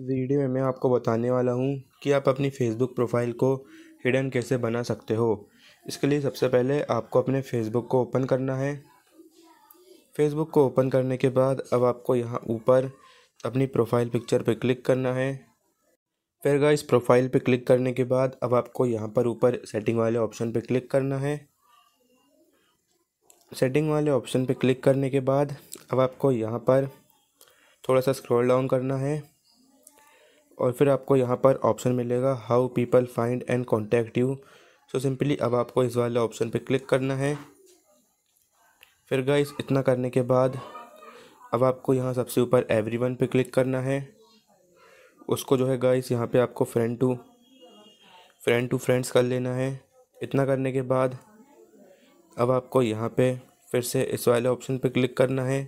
video में मैं आपको बताने वाला हूँ कि आप अपनी फ़ेसबुक प्रोफाइल को हिडन कैसे बना सकते हो इसके लिए सबसे पहले आपको अपने फ़ेसबुक को ओपन करना है फ़ेसबुक को ओपन करने के बाद अब आपको यहाँ ऊपर अपनी प्रोफाइल पिक्चर पर क्लिक करना है फिर इस प्रोफाइल पर क्लिक करने के बाद अब आपको यहाँ पर ऊपर सेटिंग वाले ऑप्शन पर क्लिक करना है सेटिंग वाले ऑप्शन पर क्लिक करने के बाद अब आपको यहाँ पर थोड़ा सा स्क्रॉल डाउन करना है और फिर आपको यहाँ पर ऑप्शन मिलेगा how people find and contact you so simply अब आपको इस वाले ऑप्शन पे क्लिक करना है फिर गाइस इतना करने के बाद अब आपको यहाँ सबसे ऊपर एवरी वन पर क्लिक करना है उसको जो है गाइस यहाँ पे आपको friend to friend to friends कर लेना है इतना करने के बाद अब आपको यहाँ पे फिर से इस वाले ऑप्शन पे क्लिक करना है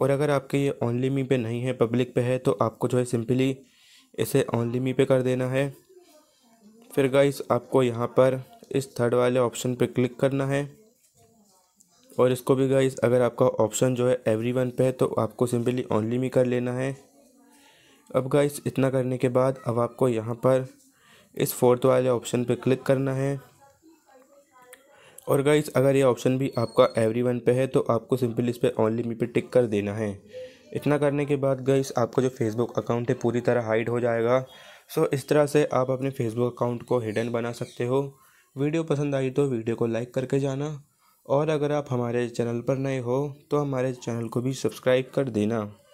और अगर आपके ये ओनली मी पे नहीं है पब्लिक पे है तो आपको जो है सिंपली इसे ओनली मी पे कर देना है फिर गाइस आपको यहाँ पर इस थर्ड वाले ऑप्शन पे क्लिक करना है और इसको भी गाइस अगर आपका ऑप्शन जो है एवरी वन पे है तो आपको सिंपली ओनली मी कर लेना है अब गाइस इतना करने के बाद अब आपको यहाँ पर इस फोर्थ वाले ऑप्शन पे क्लिक करना है और गाइस अगर ये ऑप्शन भी आपका एवरी वन पे है तो आपको सिंपली इस पर ओनली मी पे टिक कर देना है इतना करने के बाद गई आपका जो फेसबुक अकाउंट है पूरी तरह हाइड हो जाएगा सो इस तरह से आप अपने फेसबुक अकाउंट को हिडन बना सकते हो वीडियो पसंद आई तो वीडियो को लाइक करके जाना और अगर आप हमारे चैनल पर नए हो तो हमारे चैनल को भी सब्सक्राइब कर देना